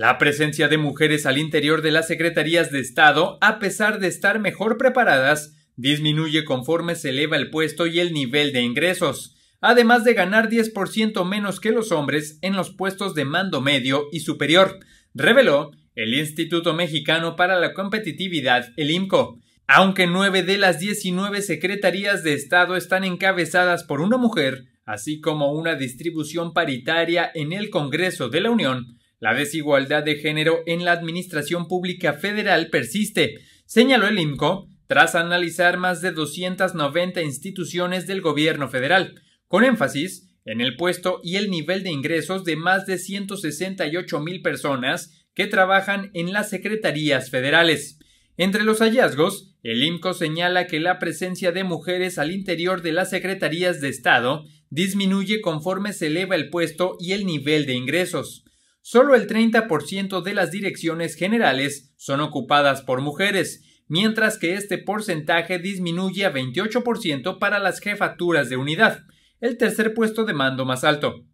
La presencia de mujeres al interior de las secretarías de Estado, a pesar de estar mejor preparadas, disminuye conforme se eleva el puesto y el nivel de ingresos, además de ganar 10% menos que los hombres en los puestos de mando medio y superior, reveló el Instituto Mexicano para la Competitividad, el IMCO. Aunque nueve de las 19 secretarías de Estado están encabezadas por una mujer, así como una distribución paritaria en el Congreso de la Unión, la desigualdad de género en la administración pública federal persiste, señaló el IMCO tras analizar más de 290 instituciones del gobierno federal, con énfasis en el puesto y el nivel de ingresos de más de 168 mil personas que trabajan en las secretarías federales. Entre los hallazgos, el IMCO señala que la presencia de mujeres al interior de las secretarías de Estado disminuye conforme se eleva el puesto y el nivel de ingresos solo el 30% de las direcciones generales son ocupadas por mujeres, mientras que este porcentaje disminuye a 28% para las jefaturas de unidad, el tercer puesto de mando más alto.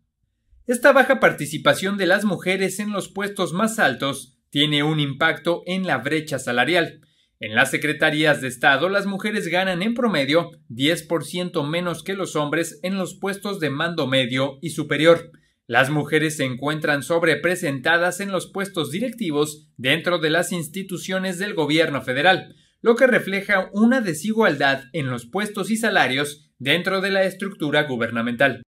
Esta baja participación de las mujeres en los puestos más altos tiene un impacto en la brecha salarial. En las secretarías de Estado las mujeres ganan en promedio 10% menos que los hombres en los puestos de mando medio y superior, las mujeres se encuentran sobrepresentadas en los puestos directivos dentro de las instituciones del gobierno federal, lo que refleja una desigualdad en los puestos y salarios dentro de la estructura gubernamental.